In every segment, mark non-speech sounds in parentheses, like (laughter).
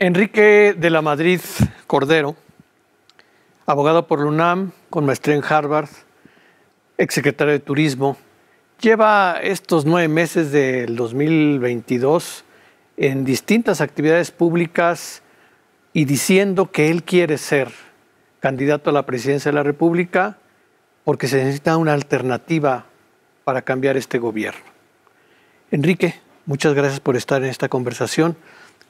Enrique de la Madrid Cordero, abogado por la UNAM, con maestría en Harvard, exsecretario de Turismo, lleva estos nueve meses del 2022 en distintas actividades públicas y diciendo que él quiere ser candidato a la presidencia de la República porque se necesita una alternativa para cambiar este gobierno. Enrique, muchas gracias por estar en esta conversación.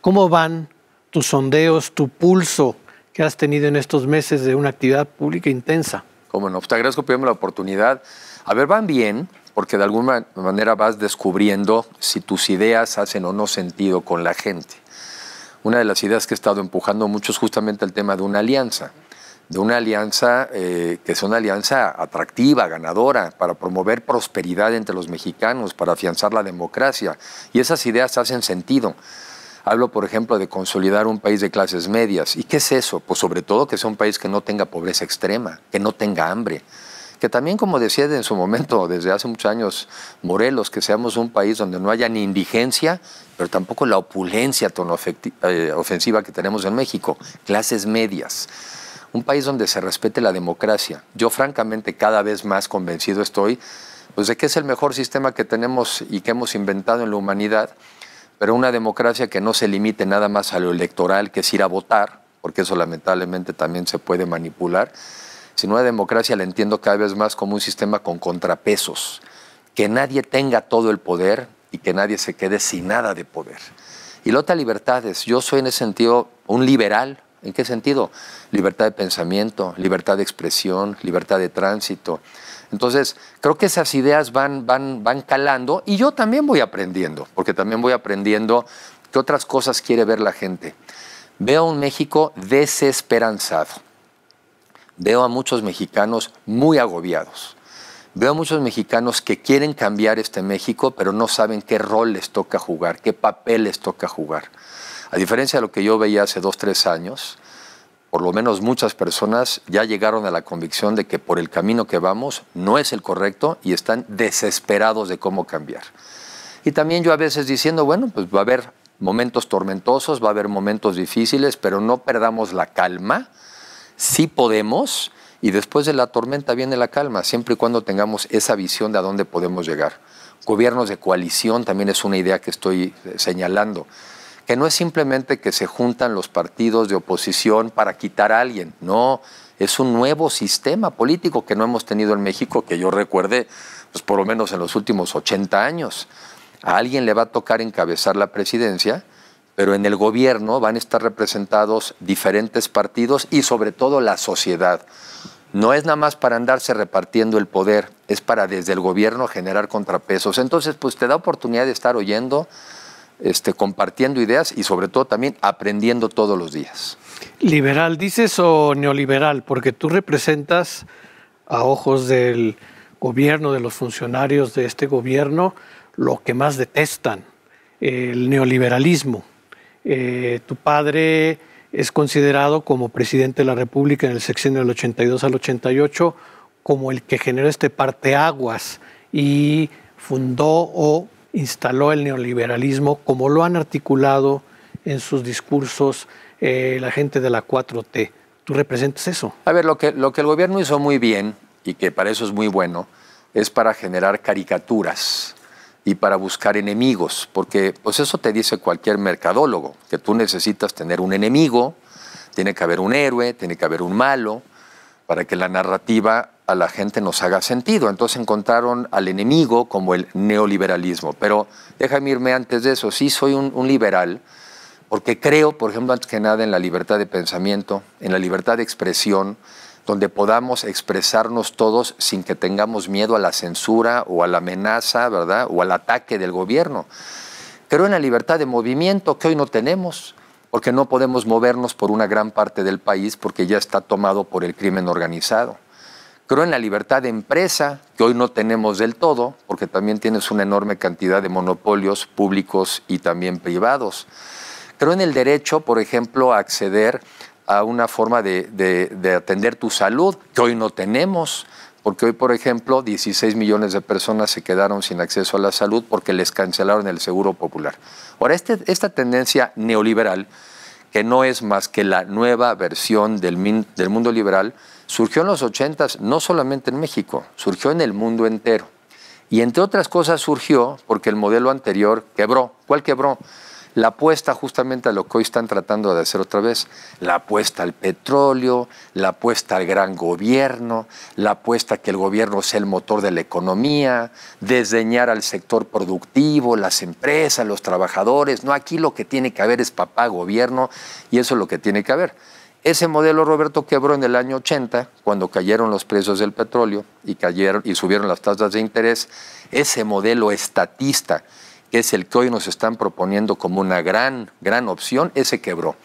¿Cómo van tus sondeos, tu pulso que has tenido en estos meses de una actividad pública intensa. Como no, oftagrasco pues, te la oportunidad. A ver, van bien, porque de alguna manera vas descubriendo si tus ideas hacen o no sentido con la gente. Una de las ideas que he estado empujando mucho es justamente el tema de una alianza, de una alianza eh, que es una alianza atractiva, ganadora, para promover prosperidad entre los mexicanos, para afianzar la democracia. Y esas ideas hacen sentido. Hablo, por ejemplo, de consolidar un país de clases medias. ¿Y qué es eso? Pues sobre todo que sea un país que no tenga pobreza extrema, que no tenga hambre. Que también, como decía en su momento, desde hace muchos años, Morelos, que seamos un país donde no haya ni indigencia, pero tampoco la opulencia tono eh, ofensiva que tenemos en México. Clases medias un país donde se respete la democracia. Yo francamente cada vez más convencido estoy pues, de que es el mejor sistema que tenemos y que hemos inventado en la humanidad pero una democracia que no se limite nada más a lo electoral, que es ir a votar, porque eso lamentablemente también se puede manipular, sino una democracia la entiendo cada vez más como un sistema con contrapesos, que nadie tenga todo el poder y que nadie se quede sin nada de poder. Y la otra libertad yo soy en ese sentido un liberal, ¿en qué sentido? Libertad de pensamiento, libertad de expresión, libertad de tránsito, entonces, creo que esas ideas van, calando y yo también voy aprendiendo, porque también voy aprendiendo qué otras cosas quiere ver la gente. Veo un México desesperanzado. Veo a muchos mexicanos muy agobiados. Veo a muchos mexicanos que quieren cambiar este México, pero no saben qué rol les toca jugar, qué papel les toca jugar. A diferencia de lo que yo veía hace dos, tres años, por lo menos muchas personas ya llegaron a la convicción de que por el camino que vamos no es el correcto y están desesperados de cómo cambiar. Y también yo a veces diciendo, bueno, pues va a haber momentos tormentosos, va a haber momentos difíciles, pero no perdamos la calma, sí podemos, y después de la tormenta viene la calma, siempre y cuando tengamos esa visión de a dónde podemos llegar. Gobiernos de coalición también es una idea que estoy eh, señalando que no es simplemente que se juntan los partidos de oposición para quitar a alguien, no, es un nuevo sistema político que no hemos tenido en México, que yo recuerde, pues por lo menos en los últimos 80 años. A alguien le va a tocar encabezar la presidencia, pero en el gobierno van a estar representados diferentes partidos y sobre todo la sociedad. No es nada más para andarse repartiendo el poder, es para desde el gobierno generar contrapesos. Entonces, pues te da oportunidad de estar oyendo este, compartiendo ideas y sobre todo también aprendiendo todos los días. ¿Liberal dices o neoliberal? Porque tú representas a ojos del gobierno, de los funcionarios de este gobierno, lo que más detestan, el neoliberalismo. Eh, tu padre es considerado como presidente de la República en el sexenio del 82 al 88 como el que generó este parteaguas y fundó o instaló el neoliberalismo, como lo han articulado en sus discursos eh, la gente de la 4T. ¿Tú representas eso? A ver, lo que, lo que el gobierno hizo muy bien, y que para eso es muy bueno, es para generar caricaturas y para buscar enemigos, porque pues eso te dice cualquier mercadólogo, que tú necesitas tener un enemigo, tiene que haber un héroe, tiene que haber un malo, para que la narrativa a la gente nos haga sentido. Entonces encontraron al enemigo como el neoliberalismo. Pero déjame irme antes de eso. Sí soy un, liberal porque creo, por ejemplo, antes que nada en la libertad de pensamiento, en la libertad de expresión, donde podamos expresarnos todos sin que tengamos miedo a la censura o a la amenaza, ¿verdad? O al ataque del gobierno. Creo en la libertad de movimiento que hoy no tenemos, porque no podemos movernos por una gran parte del país porque ya está tomado por el crimen organizado. Creo en la libertad de empresa, que hoy no tenemos del todo, porque también tienes una enorme cantidad de monopolios públicos y también privados. Creo en el derecho, por ejemplo, a acceder a una forma de, atender tu salud, que hoy no tenemos, porque hoy, por ejemplo, 16 millones de personas se quedaron sin acceso a la salud porque les cancelaron el seguro popular. Ahora, este, esta tendencia neoliberal que no es más que la nueva versión del, del mundo liberal, surgió en los 80, no solamente en México, surgió en el mundo entero. Y entre otras cosas surgió porque el modelo anterior quebró. ¿Cuál quebró? la apuesta justamente a lo que hoy están tratando de hacer otra vez, la apuesta al petróleo, la apuesta al gran gobierno, la apuesta a que el gobierno sea el motor de la economía, desdeñar al sector productivo, las empresas, los trabajadores. No, aquí lo que tiene que haber es papá gobierno y eso es lo que tiene que haber. Ese modelo, Roberto, quebró en el año 80, cuando cayeron los precios del petróleo y, cayeron, y subieron las tasas de interés. Ese modelo estatista que es el que hoy nos están proponiendo como una gran, gran opción, ese quebró.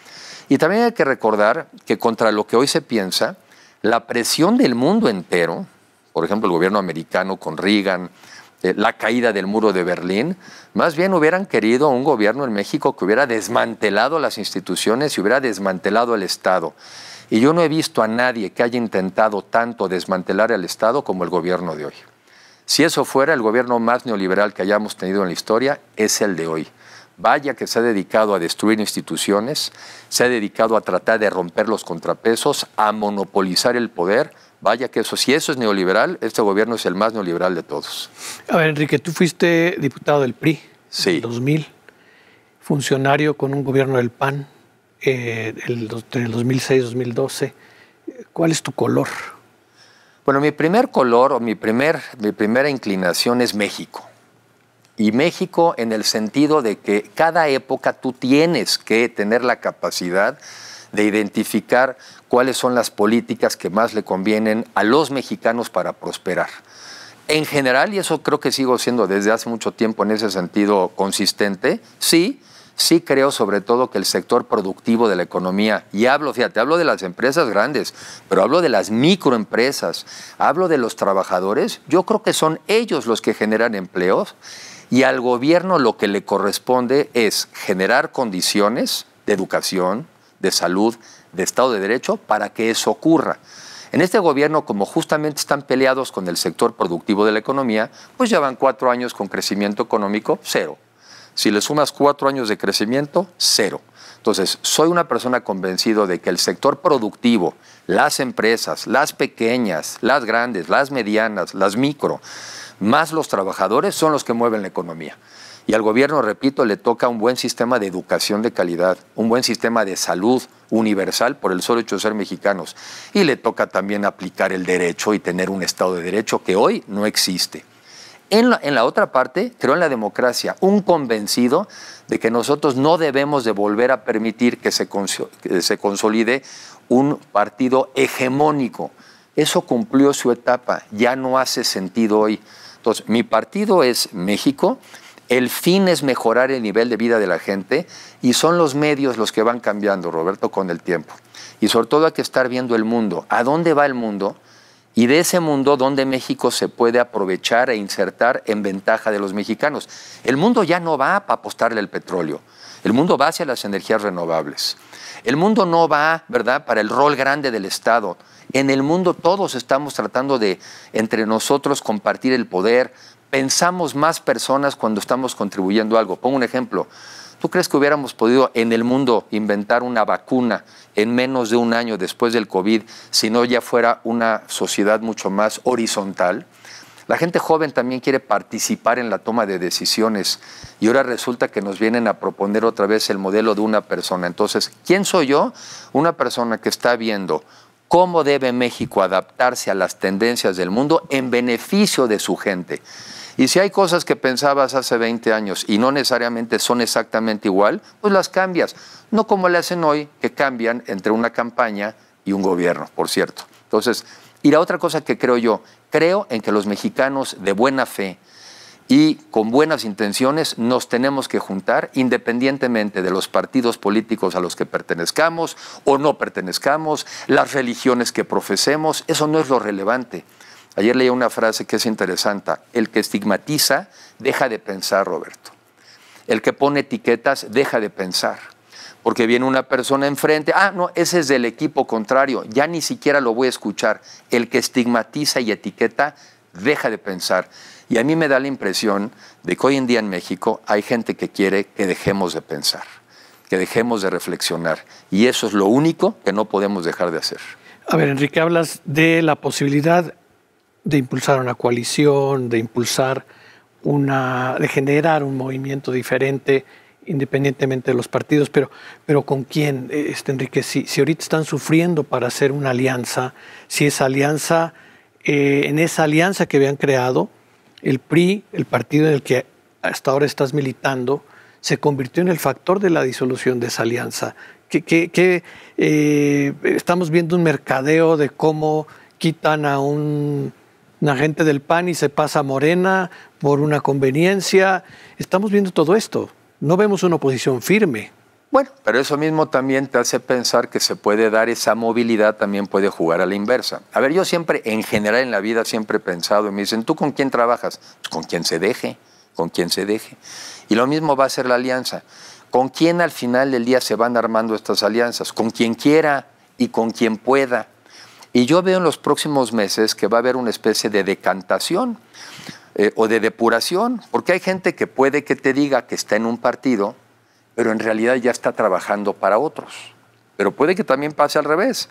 Y también hay que recordar que contra lo que hoy se piensa, la presión del mundo entero, por ejemplo el gobierno americano con Reagan, eh, la caída del muro de Berlín, más bien hubieran querido un gobierno en México que hubiera desmantelado las instituciones y hubiera desmantelado el Estado. Y yo no he visto a nadie que haya intentado tanto desmantelar al Estado como el gobierno de hoy. Si eso fuera, el gobierno más neoliberal que hayamos tenido en la historia es el de hoy. Vaya que se ha dedicado a destruir instituciones, se ha dedicado a tratar de romper los contrapesos, a monopolizar el poder. Vaya que eso, si eso es neoliberal, este gobierno es el más neoliberal de todos. A ver, Enrique, tú fuiste diputado del PRI sí. en 2000, funcionario con un gobierno del PAN en eh, el, 2006 2012. ¿Cuál es tu color? Bueno, mi primer color o mi, primer, mi primera inclinación es México. Y México en el sentido de que cada época tú tienes que tener la capacidad de identificar cuáles son las políticas que más le convienen a los mexicanos para prosperar. En general, y eso creo que sigo siendo desde hace mucho tiempo en ese sentido consistente, sí, Sí creo sobre todo que el sector productivo de la economía, y hablo, fíjate, hablo de las empresas grandes, pero hablo de las microempresas, hablo de los trabajadores, yo creo que son ellos los que generan empleos y al gobierno lo que le corresponde es generar condiciones de educación, de salud, de Estado de Derecho para que eso ocurra. En este gobierno, como justamente están peleados con el sector productivo de la economía, pues llevan cuatro años con crecimiento económico cero. Si le sumas cuatro años de crecimiento, cero. Entonces, soy una persona convencido de que el sector productivo, las empresas, las pequeñas, las grandes, las medianas, las micro, más los trabajadores son los que mueven la economía. Y al gobierno, repito, le toca un buen sistema de educación de calidad, un buen sistema de salud universal por el solo hecho de ser mexicanos. Y le toca también aplicar el derecho y tener un Estado de Derecho que hoy no existe en la, otra parte, creo en la democracia, un convencido de que nosotros no debemos de volver a permitir que se, que se consolide un partido hegemónico. Eso cumplió su etapa, ya no hace sentido hoy. Entonces, mi partido es México, el fin es mejorar el nivel de vida de la gente y son los medios los que van cambiando, Roberto, con el tiempo. Y sobre todo hay que estar viendo el mundo. ¿A dónde va el mundo? y de ese mundo donde México se puede aprovechar e insertar en ventaja de los mexicanos. El mundo ya no va para apostarle al petróleo, el mundo va hacia las energías renovables. El mundo no va, ¿verdad?, para el rol grande del Estado. En el mundo todos estamos tratando de entre nosotros compartir el poder. Pensamos más personas cuando estamos contribuyendo algo. Pongo un ejemplo. ¿Tú crees que hubiéramos podido en el mundo inventar una vacuna en menos de un año después del COVID si no ya fuera una sociedad mucho más horizontal? La gente joven también quiere participar en la toma de decisiones y ahora resulta que nos vienen a proponer otra vez el modelo de una persona. Entonces, ¿quién soy yo? Una persona que está viendo cómo debe México adaptarse a las tendencias del mundo en beneficio de su gente. Y si hay cosas que pensabas hace 20 años y no necesariamente son exactamente igual, pues las cambias. No como le hacen hoy, que cambian entre una campaña y un gobierno, por cierto. Entonces, y la otra cosa que creo yo, creo en que los mexicanos de buena fe y con buenas intenciones nos tenemos que juntar independientemente de los partidos políticos a los que pertenezcamos o no pertenezcamos, las religiones que profesemos, eso no es lo relevante. Ayer leí una frase que es interesante. El que estigmatiza deja de pensar, Roberto. El que pone etiquetas deja de pensar. Porque viene una persona enfrente, ah, no, ese es del equipo contrario, ya ni siquiera lo voy a escuchar. El que estigmatiza y etiqueta deja de pensar. Y a mí me da la impresión de que hoy en día en México hay gente que quiere que dejemos de pensar, que dejemos de reflexionar. Y eso es lo único que no podemos dejar de hacer. A ver, Enrique, hablas de la posibilidad de impulsar una coalición, de impulsar una, de generar un movimiento diferente independientemente de los partidos, pero, pero ¿con quién, eh, este, Enrique? Si, ahorita están sufriendo para hacer una alianza, si esa alianza, eh, en esa alianza que habían creado, el PRI, el partido en el que hasta ahora estás militando, se convirtió en el factor de la disolución de esa alianza. Que, eh, estamos viendo un mercadeo de cómo quitan a un la gente del PAN y se pasa Morena por una conveniencia. Estamos viendo todo esto. No vemos una oposición firme. Bueno, pero eso mismo también te hace pensar que se puede dar esa movilidad, también puede jugar a la inversa. A ver, yo siempre, en general en la vida, siempre he pensado, y me dicen, ¿tú con quién trabajas? Pues con quien se deje, con quien se deje. Y lo mismo va a ser la alianza. ¿Con quién al final del día se van armando estas alianzas? Con quien quiera y con quien pueda. Y yo veo en los próximos meses que va a haber una especie de decantación eh, o de depuración, porque hay gente que puede que te diga que está en un partido, pero en realidad ya está trabajando para otros. Pero puede que también pase al revés.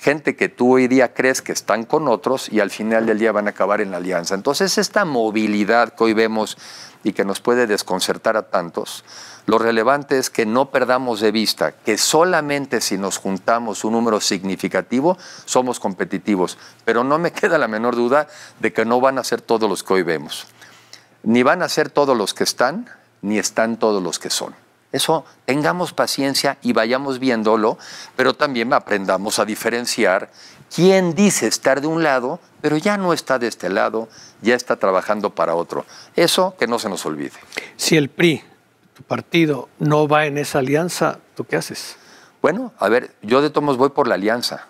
Gente que tú hoy día crees que están con otros y al final del día van a acabar en la alianza. Entonces, esta movilidad que hoy vemos y que nos puede desconcertar a tantos, lo relevante es que no perdamos de vista que solamente si nos juntamos un número significativo somos competitivos, pero no me (laughs) queda la menor duda de que no van a ser todos los que hoy vemos. Ni van a ser todos los que están, ni están todos los que son. Eso tengamos paciencia y vayamos viéndolo, pero también aprendamos a diferenciar quién dice estar de un lado, pero ya no está de este lado, ya está trabajando para otro. Eso que no se nos olvide. Si el PRI partido no va en esa alianza, ¿tú qué haces? Bueno, a ver, yo de tomos voy por la alianza.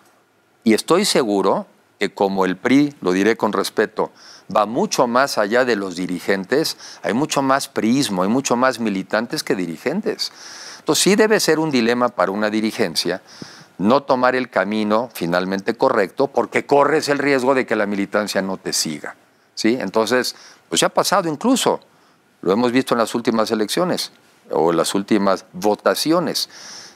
Y estoy seguro que como el PRI, lo diré con respeto, va mucho más allá de los dirigentes, hay mucho más priismo, hay mucho más militantes que dirigentes. Entonces sí debe ser un dilema para una dirigencia no tomar el camino finalmente correcto porque corres el riesgo de que la militancia no te siga. ¿sí? Entonces, pues ya ha pasado incluso, lo hemos visto en las últimas elecciones o las últimas votaciones.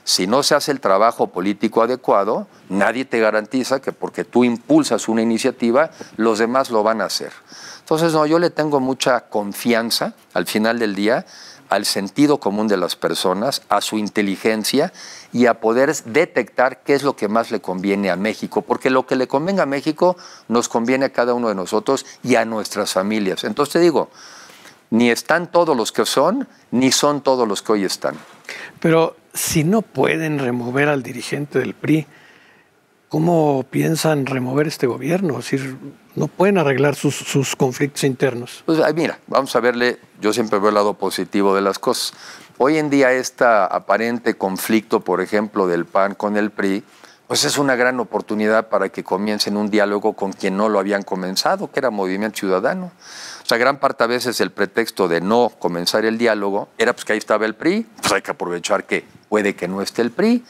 Si no se hace el trabajo político adecuado, nadie te garantiza que porque tú impulsas una iniciativa, los demás lo van a hacer. Entonces, no, yo le tengo mucha confianza al final del día al sentido común de las personas, a su inteligencia y a poder detectar qué es lo que más le conviene a México, porque lo que le convenga a México nos conviene a cada uno de nosotros y a nuestras familias. Entonces te digo, ni están todos los que son, ni son todos los que hoy están. Pero si no pueden remover al dirigente del PRI, ¿cómo piensan remover este gobierno? Es decir, no pueden arreglar sus, conflictos internos. Pues mira, vamos a verle, yo siempre veo el lado positivo de las cosas. Hoy en día este aparente conflicto, por ejemplo, del PAN con el PRI, pues es una gran oportunidad para que comiencen un diálogo con quien no lo habían comenzado, que era Movimiento Ciudadano. O sea, gran parte a veces el pretexto de no comenzar el diálogo era pues que ahí estaba el PRI, pues hay que aprovechar que puede que no esté el PRI,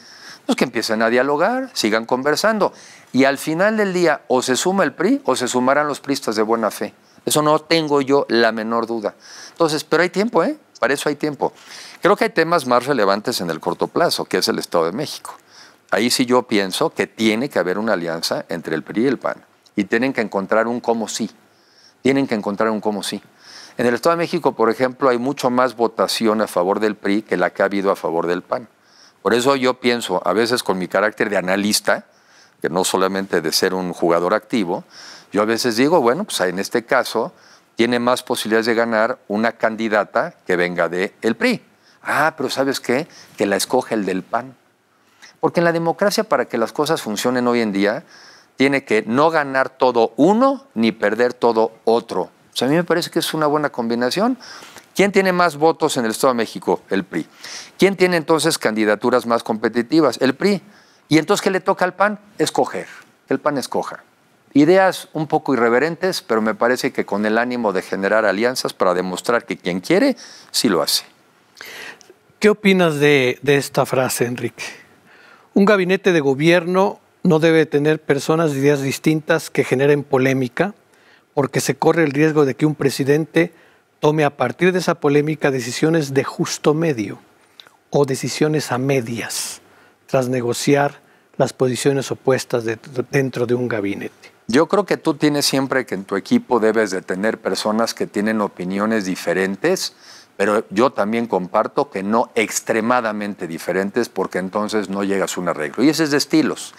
pues que empiecen a dialogar, sigan conversando. Y al final del día o se suma el PRI o se sumarán los pristas de buena fe. Eso no tengo yo la menor duda. Entonces, pero hay tiempo, ¿eh? Para eso hay tiempo. Creo que hay temas más relevantes en el corto plazo, que es el Estado de México. Ahí sí yo pienso que tiene que haber una alianza entre el PRI y el PAN. Y tienen que encontrar un cómo sí tienen que encontrar un cómo sí. En el Estado de México, por ejemplo, hay mucho más votación a favor del PRI que la que ha habido a favor del PAN. Por eso yo pienso, a veces con mi carácter de analista, que no solamente de ser un jugador activo, yo a veces digo, bueno, pues en este caso tiene más posibilidades de ganar una candidata que venga del el PRI. Ah, pero ¿sabes qué? Que la escoge el del PAN. Porque en la democracia, para que las cosas funcionen hoy en día, tiene que no ganar todo uno ni perder todo otro. O sea, a mí me parece que es una buena combinación. ¿Quién tiene más votos en el Estado de México? El PRI. ¿Quién tiene entonces candidaturas más competitivas? El PRI. ¿Y entonces qué le toca al PAN? Escoger. El PAN escoja. Ideas un poco irreverentes, pero me parece que con el ánimo de generar alianzas para demostrar que quien quiere, sí lo hace. ¿Qué opinas de, de esta frase, Enrique? Un gabinete de gobierno no debe tener personas de ideas distintas que generen polémica, porque se corre el riesgo de que un presidente tome a partir de esa polémica decisiones de justo medio o decisiones a medias, tras negociar las posiciones opuestas dentro de un gabinete. Yo creo que tú tienes siempre que en tu equipo debes de tener personas que tienen opiniones diferentes, pero yo también comparto que no extremadamente diferentes porque entonces no llegas a un arreglo. Y ese es de estilos.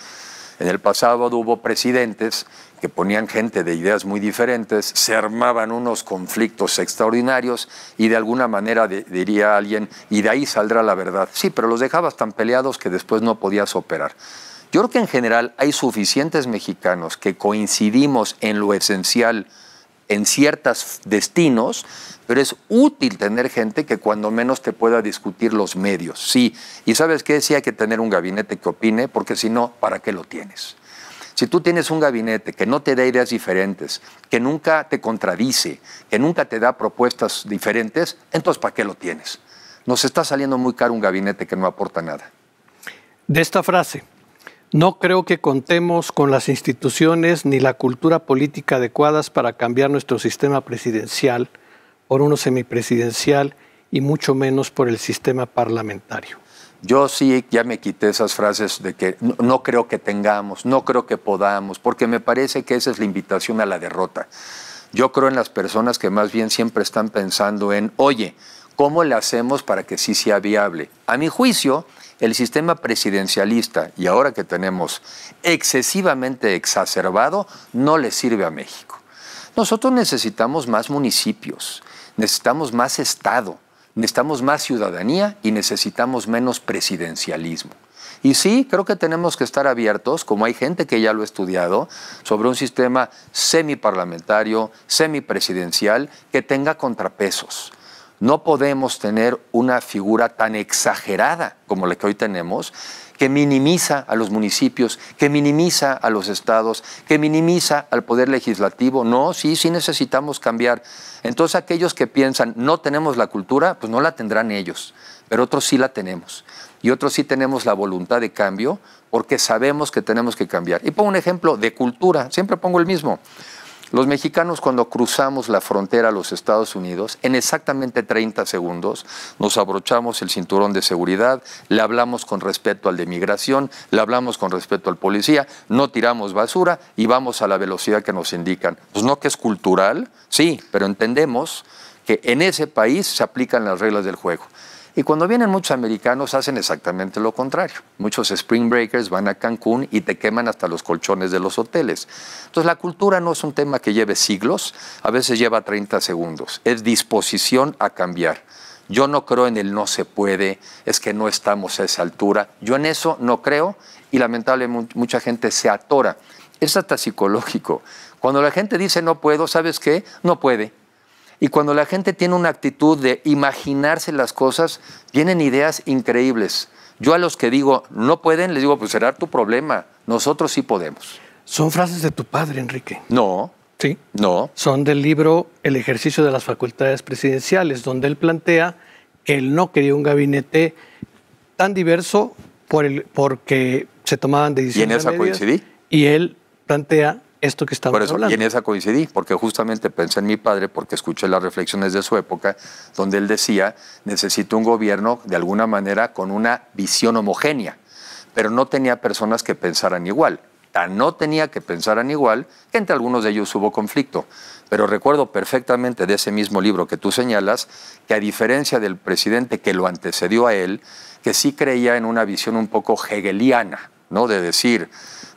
En el pasado hubo presidentes que ponían gente de ideas muy diferentes, se armaban unos conflictos extraordinarios y de alguna manera diría alguien, y de ahí saldrá la verdad. Sí, pero los dejabas tan peleados que después no podías operar. Yo creo que en general hay suficientes mexicanos que coincidimos en lo esencial en ciertos destinos, pero es útil tener gente que cuando menos te pueda discutir los medios. Sí, y sabes qué, sí hay que tener un gabinete que opine, porque si no, ¿para qué lo tienes? Si tú tienes un gabinete que no te da ideas diferentes, que nunca te contradice, que nunca te da propuestas diferentes, entonces ¿para qué lo tienes? Nos está saliendo muy caro un gabinete que no aporta nada. De esta frase, no creo que contemos con las instituciones ni la cultura política adecuadas para cambiar nuestro sistema presidencial por uno semipresidencial y mucho menos por el sistema parlamentario. Yo sí ya me quité esas frases de que no, creo que tengamos, no creo que podamos, porque me parece que esa es la invitación a la derrota. Yo creo en las personas que más bien siempre están pensando en, oye, ¿cómo le hacemos para que sí sea viable? A mi juicio, el sistema presidencialista, y ahora que tenemos excesivamente exacerbado, no le sirve a México. Nosotros necesitamos más municipios, necesitamos más Estado, necesitamos más ciudadanía y necesitamos menos presidencialismo. Y sí, creo que tenemos que estar abiertos, como hay gente que ya lo ha estudiado, sobre un sistema semiparlamentario, semipresidencial, que tenga contrapesos no podemos tener una figura tan exagerada como la que hoy tenemos, que minimiza a los municipios, que minimiza a los estados, que minimiza al poder legislativo. No, sí, sí necesitamos cambiar. Entonces aquellos que piensan no tenemos la cultura, pues no la tendrán ellos, pero otros sí la tenemos. Y otros sí tenemos la voluntad de cambio porque sabemos que tenemos que cambiar. Y pongo un ejemplo de cultura, siempre pongo el mismo. Los mexicanos cuando cruzamos la frontera a los Estados Unidos, en exactamente 30 segundos nos abrochamos el cinturón de seguridad, le hablamos con respeto al de migración, le hablamos con respeto al policía, no tiramos basura y vamos a la velocidad que nos indican. Pues no que es cultural, sí, pero entendemos que en ese país se aplican las reglas del juego. Y cuando vienen muchos americanos hacen exactamente lo contrario. Muchos spring breakers van a Cancún y te queman hasta los colchones de los hoteles. Entonces la cultura no es un tema que lleve siglos, a veces lleva 30 segundos. Es disposición a cambiar. Yo no creo en el no se puede, es que no estamos a esa altura. Yo en eso no creo y lamentablemente mucha gente se atora. Es hasta psicológico. Cuando la gente dice no puedo, ¿sabes qué? No puede. Y cuando la gente tiene una actitud de imaginarse las cosas, vienen ideas increíbles. Yo a los que digo no pueden, les digo, pues será tu problema. Nosotros sí podemos. Son frases de tu padre, Enrique. No. Sí. No. Son del libro El ejercicio de las facultades presidenciales, donde él plantea que él no quería un gabinete tan diverso porque se tomaban decisiones. Y en esa coincidí. Y él plantea esto que estamos Por eso, hablando. Y en esa coincidí, porque justamente pensé en mi padre, porque escuché las reflexiones de su época, donde él decía, necesito un gobierno de alguna manera con una visión homogénea, pero no tenía personas que pensaran igual. Tan no tenía que pensaran igual que entre algunos de ellos hubo conflicto. Pero recuerdo perfectamente de ese mismo libro que tú señalas, que a diferencia del presidente que lo antecedió a él, que sí creía en una visión un poco hegeliana, ¿no? De decir,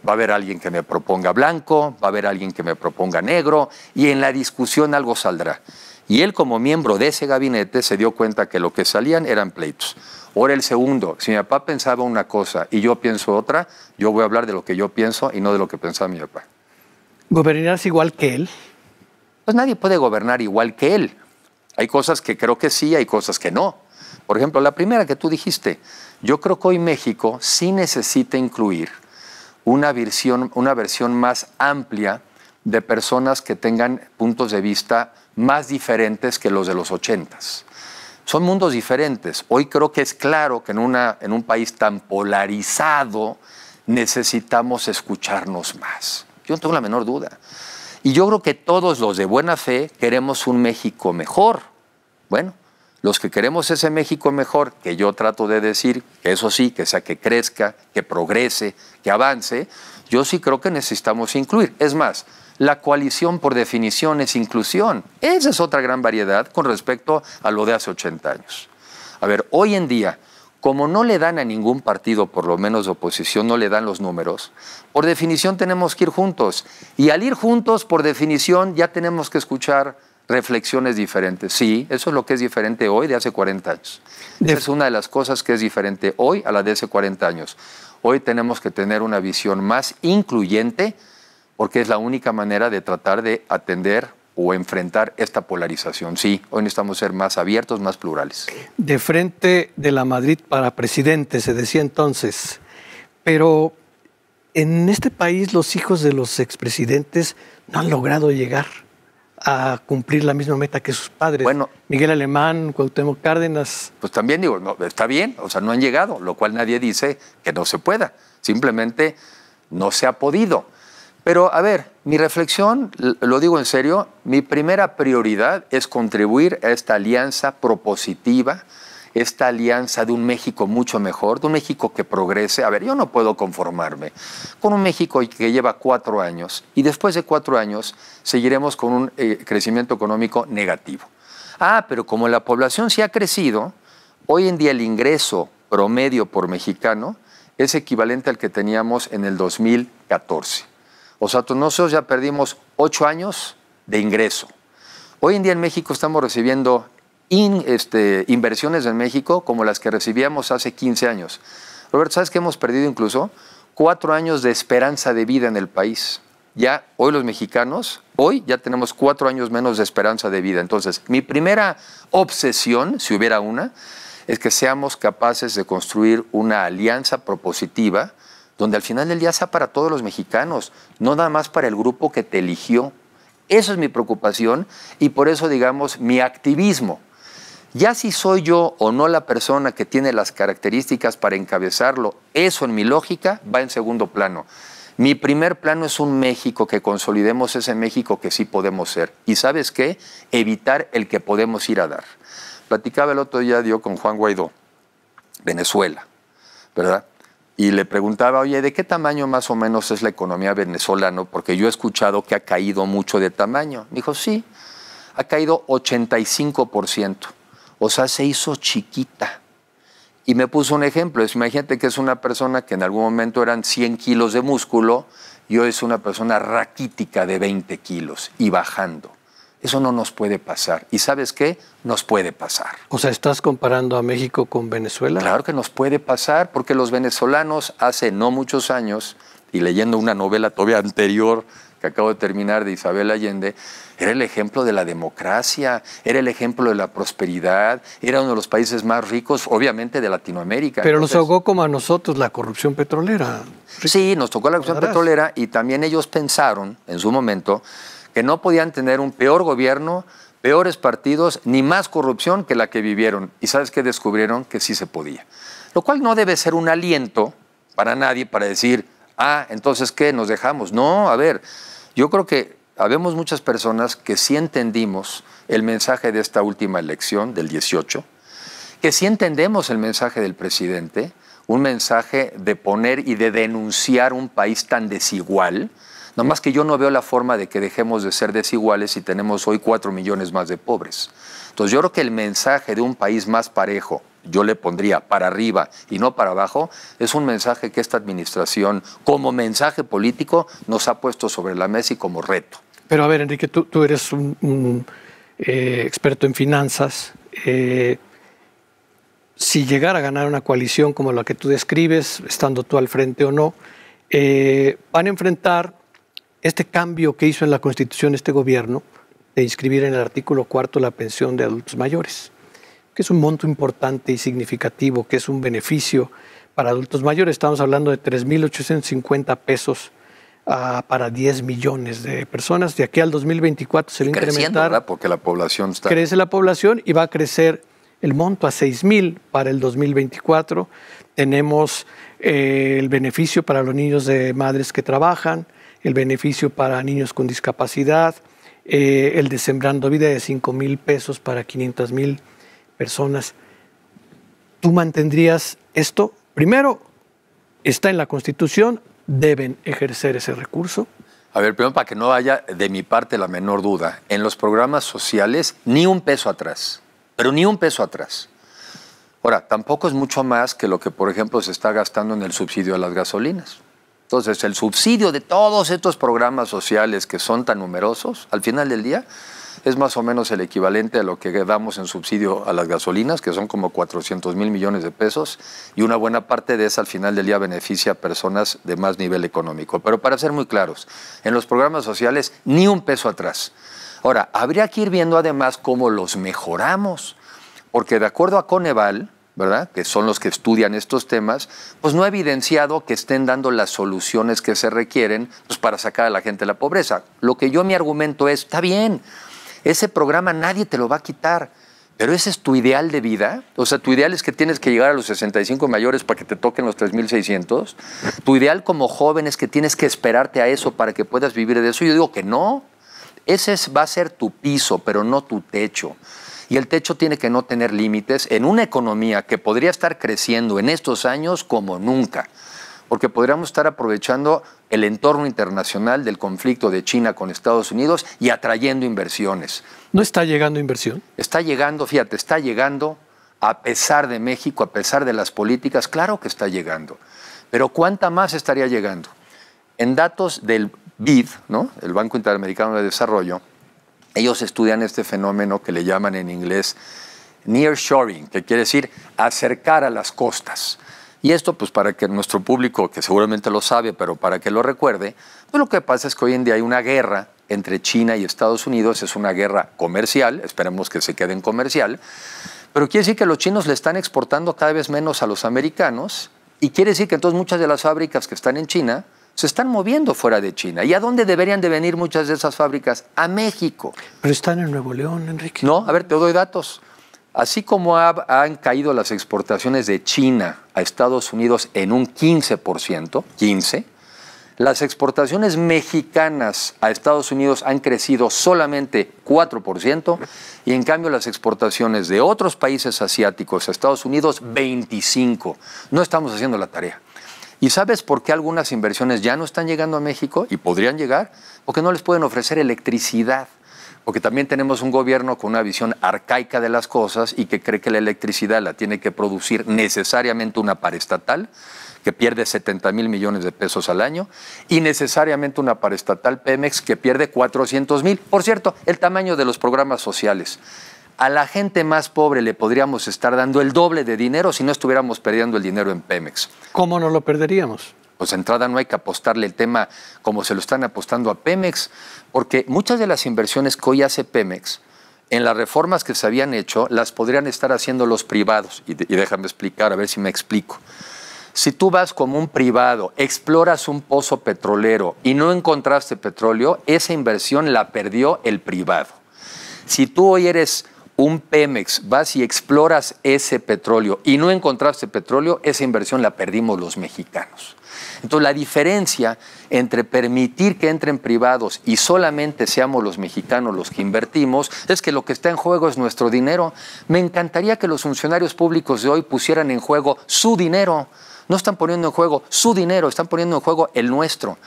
va a haber alguien que me proponga blanco, va a haber alguien que me proponga negro, y en la discusión algo saldrá. Y él como miembro de ese gabinete se dio cuenta que lo que salían eran pleitos. Ahora el segundo, si mi papá pensaba una cosa y yo pienso otra, yo voy a hablar de lo que yo pienso y no de lo que pensaba mi papá. ¿Gobernarás igual que él? Pues nadie puede gobernar igual que él. Hay cosas que creo que sí, hay cosas que no. Por ejemplo, la primera que tú dijiste, yo creo que hoy México sí necesita incluir una versión, más amplia de personas que tengan puntos de vista más diferentes que los de los ochentas. Son mundos diferentes. Hoy creo que es claro que en, en un país tan polarizado necesitamos escucharnos más. Yo no tengo la menor duda. Y yo creo que todos los de buena fe queremos un México mejor. Bueno, los que queremos ese México mejor, que yo trato de decir, que eso sí, que sea que crezca, que progrese, que avance, yo sí creo que necesitamos incluir. Es más, la coalición por definición es inclusión. Esa es otra gran variedad con respecto a lo de hace 80 años. A ver, hoy en día, como no le dan a ningún partido, por lo menos de oposición, no le dan los números, por definición tenemos que ir juntos. Y al ir juntos, por definición, ya tenemos que escuchar reflexiones diferentes. Sí, eso es lo que es diferente hoy de hace 40 años. es una de las cosas que es diferente hoy a la de hace 40 años. Hoy tenemos que tener una visión más incluyente porque es la única manera de tratar de atender o enfrentar esta polarización. Sí, hoy necesitamos ser más abiertos, más plurales. De frente de la Madrid para presidente, se decía entonces. Pero en este país los hijos de los expresidentes no han logrado llegar a cumplir la misma meta que sus padres. Bueno, Miguel Alemán, Cuauhtémoc Cárdenas. Pues también digo, está bien, o sea, no han llegado, lo cual nadie dice que no se pueda, simplemente no se ha podido. Pero a ver, mi reflexión, lo digo en serio, mi primera prioridad es contribuir a esta alianza propositiva, esta alianza de un México mucho mejor, de un México que progrese. A ver, yo no puedo conformarme con un México que lleva cuatro años y después de cuatro años seguiremos con un eh, crecimiento económico negativo. Ah, pero como la población sí ha crecido, hoy en día el ingreso promedio por mexicano es equivalente al que teníamos en el 2014. O sea, nosotros ya perdimos ocho años de ingreso. Hoy en día en México estamos recibiendo este, inversiones en México como las que recibíamos hace 15 años. Roberto, ¿sabes que hemos perdido incluso? Cuatro años de esperanza de vida en el país. Ya hoy los mexicanos, hoy ya tenemos cuatro años menos de esperanza de vida. Entonces, mi primera obsesión, si hubiera una, es que seamos capaces de construir una alianza propositiva donde al final del día sea para todos los mexicanos, no nada más para el grupo que te eligió. Eso es mi preocupación y por eso, digamos, mi activismo ya si soy yo o no la persona que tiene las características para encabezarlo, eso en mi lógica va en segundo plano. Mi primer plano es un México, que consolidemos ese México que sí podemos ser. Y sabes qué? Evitar el que podemos ir a dar. Platicaba el otro día con Juan Guaidó, Venezuela, ¿verdad? Y le preguntaba, oye, ¿de qué tamaño más o menos es la economía venezolana? Porque yo he escuchado que ha caído mucho de tamaño. Me dijo, sí, ha caído 85%. O sea, se hizo chiquita. Y me puso un ejemplo. Es, imagínate que es una persona que en algún momento eran 100 kilos de músculo y hoy es una persona raquítica de 20 kilos y bajando. Eso no nos puede pasar. ¿Y sabes qué? Nos puede pasar. O sea, ¿estás comparando a México con Venezuela? Claro que nos puede pasar, porque los venezolanos hace no muchos años, y leyendo una novela todavía anterior que acabo de terminar de Isabel Allende, era el ejemplo de la democracia, era el ejemplo de la prosperidad, era uno de los países más ricos, obviamente, de Latinoamérica. Pero nos tocó como a nosotros la corrupción petrolera. Sí, nos tocó la corrupción petrolera y también ellos pensaron en su momento que no podían tener un peor gobierno peores partidos ni más corrupción que la que vivieron. Y sabes que descubrieron que sí se podía. Lo cual no debe ser un aliento para nadie para decir, ah, entonces ¿qué? Nos dejamos. No, a ver, yo creo que habemos muchas personas que sí entendimos el mensaje de esta última elección del 18, que sí entendemos el mensaje del presidente, un mensaje de poner y de denunciar un país tan desigual. Nomás que yo no veo la forma de que dejemos de ser desiguales si tenemos hoy cuatro millones más de pobres. Entonces yo creo que el mensaje de un país más parejo, yo le pondría para arriba y no para abajo, es un mensaje que esta administración, como mensaje político, nos ha puesto sobre la mesa y como reto. Pero a ver, Enrique, tú, eres un, eh, experto en finanzas. Eh, si llegara a ganar una coalición como la que tú describes, estando tú al frente o no, eh, van a enfrentar este cambio que hizo en la Constitución este gobierno de inscribir en el artículo cuarto la pensión de adultos mayores es un monto importante y significativo, que es un beneficio para adultos mayores. Estamos hablando de 3.850 pesos ah, para 10 millones de personas. De aquí al 2024 se va a incrementar. ¿verdad? Porque la población está. Crece la población y va a crecer el monto a 6.000 para el 2024. Tenemos eh, el beneficio para los niños de madres que trabajan, el beneficio para niños con discapacidad, eh, el de Sembrando Vida de 5,000 mil pesos para 500 mil personas. ¿Tú mantendrías esto? Primero, está en la Constitución, deben ejercer ese recurso. A ver, primero para que no haya de mi parte la menor duda, en los programas sociales ni un peso atrás, pero ni un peso atrás. Ahora, tampoco es mucho más que lo que, por ejemplo, se está gastando en el subsidio a las gasolinas. Entonces, el subsidio de todos estos programas sociales que son tan numerosos, al final del día, es más o menos el equivalente a lo que damos en subsidio a las gasolinas, que son como 400 mil millones de pesos, y una buena parte de esa al final del día beneficia a personas de más nivel económico. Pero para ser muy claros, en los programas sociales ni un peso atrás. Ahora, habría que ir viendo además cómo los mejoramos, porque de acuerdo a Coneval, ¿verdad? que son los que estudian estos temas, pues no ha evidenciado que estén dando las soluciones que se requieren pues, para sacar a la gente de la pobreza. Lo que yo mi argumento es, está bien, ese programa nadie te lo va a quitar. Pero ese es tu ideal de vida. O sea, tu ideal es que tienes que llegar a los 65 mayores para que te toquen los 3.600. Tu ideal como joven es que tienes que esperarte a eso para que puedas vivir de eso. Yo digo que no. Ese va a ser tu piso, pero no tu techo. Y el techo tiene que no tener límites en una economía que podría estar creciendo en estos años como nunca porque podríamos estar aprovechando el entorno internacional del conflicto de China con Estados Unidos y atrayendo inversiones. ¿No está llegando inversión? Está llegando, fíjate, está llegando a pesar de México, a pesar de las políticas, claro que está llegando. Pero ¿cuánta más estaría llegando? En datos del BID, ¿no? el Banco Interamericano de Desarrollo, ellos estudian este fenómeno que le llaman en inglés nearshoring, que quiere decir acercar a las costas. Y esto, pues para que nuestro público, que seguramente lo sabe, pero para que lo recuerde, pues lo que pasa es que hoy en día hay una guerra entre China y Estados Unidos, es una guerra comercial, esperemos que se quede en comercial, pero quiere decir que los chinos le están exportando cada vez menos a los americanos y quiere decir que entonces muchas de las fábricas que están en China se están moviendo fuera de China. ¿Y a dónde deberían de venir muchas de esas fábricas? A México. Pero están en Nuevo León, Enrique. No, a ver, te doy datos. Así como han caído las exportaciones de China a Estados Unidos en un 15%, 15%, las exportaciones mexicanas a Estados Unidos han crecido solamente 4% y en cambio las exportaciones de otros países asiáticos a Estados Unidos 25%. No estamos haciendo la tarea. ¿Y sabes por qué algunas inversiones ya no están llegando a México y podrían llegar? Porque no les pueden ofrecer electricidad porque también tenemos un gobierno con una visión arcaica de las cosas y que cree que la electricidad la tiene que producir necesariamente una parestatal que pierde 70 mil millones de pesos al año, y necesariamente una parestatal Pemex que pierde 400 mil. Por cierto, el tamaño de los programas sociales. A la gente más pobre le podríamos estar dando el doble de dinero si no estuviéramos perdiendo el dinero en Pemex. ¿Cómo no lo perderíamos? pues entrada no hay que apostarle el tema como se lo están apostando a Pemex, porque muchas de las inversiones que hoy hace Pemex, en las reformas que se habían hecho, las podrían estar haciendo los privados. y déjame explicar, a ver si me explico. Si tú vas como un privado, exploras un pozo petrolero y no encontraste petróleo, esa inversión la perdió el privado. Si tú hoy eres un Pemex, vas y exploras ese petróleo y no encontraste petróleo, esa inversión la perdimos los mexicanos. Entonces la diferencia entre permitir que entren privados y solamente seamos los mexicanos los que invertimos es que lo que está en juego es nuestro dinero. Me encantaría que los funcionarios públicos de hoy pusieran en juego su dinero. No están poniendo en juego su dinero, están poniendo en juego el nuestro.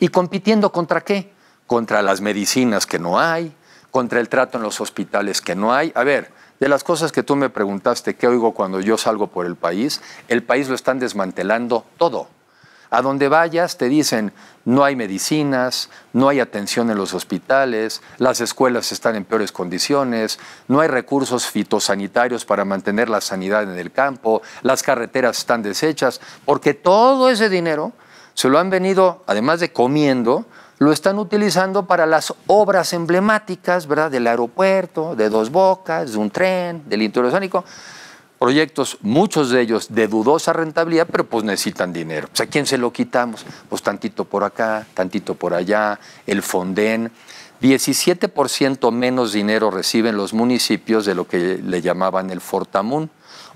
¿Y compitiendo contra qué? Contra las medicinas que no hay, contra el trato en los hospitales que no hay. A ver, de las cosas que tú me preguntaste, ¿qué oigo cuando yo salgo por el país? El país lo están desmantelando todo. A donde vayas te dicen, no hay medicinas, no hay atención en los hospitales, las escuelas están en peores condiciones, no hay recursos fitosanitarios para mantener la sanidad en el campo, las carreteras están deshechas, porque todo ese dinero se lo han venido, además de comiendo, lo están utilizando para las obras emblemáticas, ¿verdad? Del aeropuerto, de Dos Bocas, de un tren, del interior Proyectos, muchos de ellos de dudosa rentabilidad, pero pues necesitan dinero. O ¿quién se lo quitamos? Pues tantito por acá, tantito por allá, el Fonden. 17% menos dinero reciben los municipios de lo que le llamaban el Fortamun.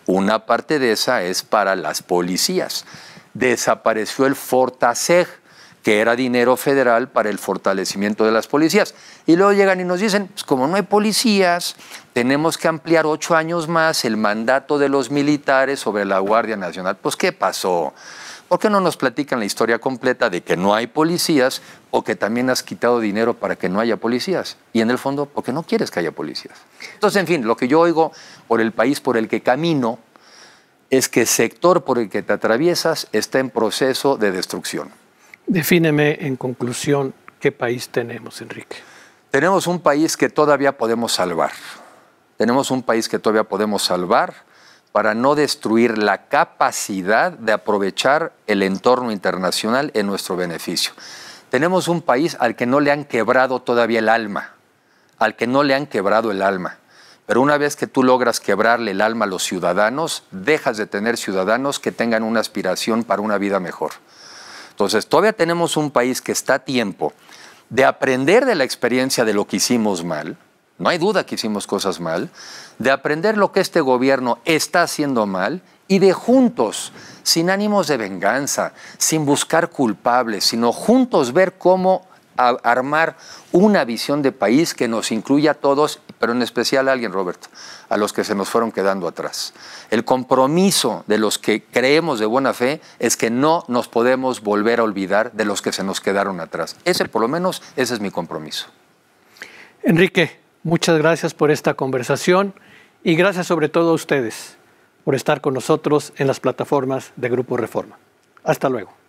Una parte de esa es para las policías. Desapareció el Fortaseg que era dinero federal para el fortalecimiento de las policías. Y luego llegan y nos dicen, pues como no hay policías, tenemos que ampliar ocho años más el mandato de los militares sobre la Guardia Nacional. Pues ¿qué pasó? ¿Por qué no nos platican la historia completa de que no hay policías o que también has quitado dinero para que no haya policías? Y en el fondo, ¿por qué no quieres que haya policías. Entonces, en fin, lo que yo oigo por el país por el que camino es que el sector por el que te atraviesas está en proceso de destrucción. Defíneme en conclusión qué país tenemos, Enrique. Tenemos un país que todavía podemos salvar. Tenemos un país que todavía podemos salvar para no destruir la capacidad de aprovechar el entorno internacional en nuestro beneficio. Tenemos un país al que no le han quebrado todavía el alma, al que no le han quebrado el alma. Pero una vez que tú logras quebrarle el alma a los ciudadanos, dejas de tener ciudadanos que tengan una aspiración para una vida mejor. Entonces, todavía tenemos un país que está a tiempo de aprender de la experiencia de lo que hicimos mal, no hay duda que hicimos cosas mal, de aprender lo que este gobierno está haciendo mal y de juntos, sin ánimos de venganza, sin buscar culpables, sino juntos ver cómo armar una visión de país que nos incluya a todos pero en especial a alguien, Robert, a los que se nos fueron quedando atrás. El compromiso de los que creemos de buena fe es que no nos podemos volver a olvidar de los que se nos quedaron atrás. Ese, por lo menos, ese es mi compromiso. Enrique, muchas gracias por esta conversación y gracias sobre todo a ustedes por estar con nosotros en las plataformas de Grupo Reforma. Hasta luego.